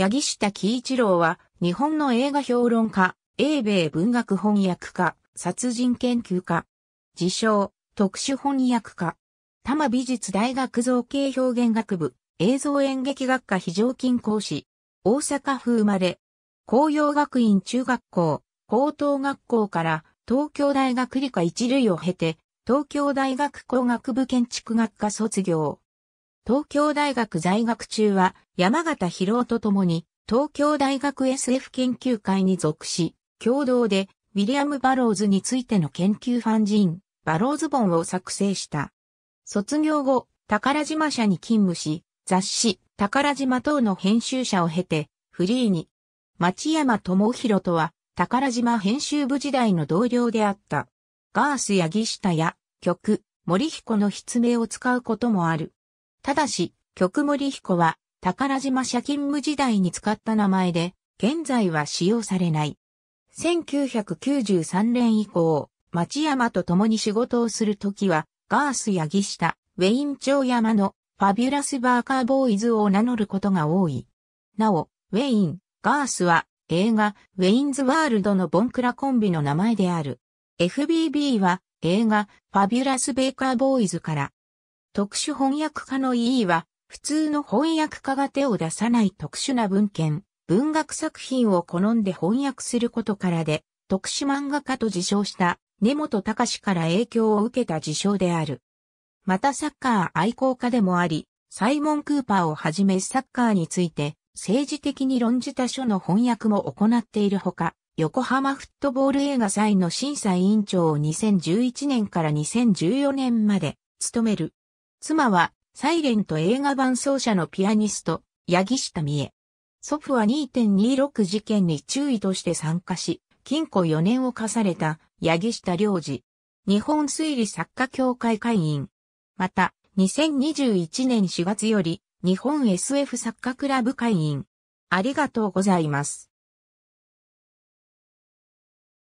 木下喜一郎は、日本の映画評論家、英米文学翻訳家、殺人研究家、自称、特殊翻訳家、多摩美術大学造形表現学部、映像演劇学科非常勤講師、大阪府生まれ、紅葉学院中学校、高等学校から東京大学理科一類を経て、東京大学工学部建築学科卒業。東京大学在学中は山形博夫と共に東京大学 SF 研究会に属し、共同でウィリアム・バローズについての研究ファンジン、バローズ本を作成した。卒業後、宝島社に勤務し、雑誌、宝島等の編集者を経て、フリーに。町山智弘とは、宝島編集部時代の同僚であった。ガースやギシタや、曲、森彦の筆名を使うこともある。ただし、曲森彦は、宝島社勤務時代に使った名前で、現在は使用されない。1993年以降、町山と共に仕事をするときは、ガースやギシタ、ウェイン長山のファビュラスバーカーボーイズを名乗ることが多い。なお、ウェイン、ガースは映画ウェインズワールドのボンクラコンビの名前である。FBB は映画ファビュラスベーカーボーイズから特殊翻訳家の EE は、普通の翻訳家が手を出さない特殊な文献、文学作品を好んで翻訳することからで、特殊漫画家と自称した根本隆から影響を受けた自称である。またサッカー愛好家でもあり、サイモン・クーパーをはじめサッカーについて政治的に論じた書の翻訳も行っているほか、横浜フットボール映画祭の審査委員長を2011年から2014年まで務める妻は、サイレント映画伴奏者のピアニスト、八木下美恵。祖父は2.26事件に注意として参加し、禁錮4年を課された、八木下良二。日本推理作家協会会員。また、2021年4月より、日本 SF 作家クラブ会員。ありがとうございます。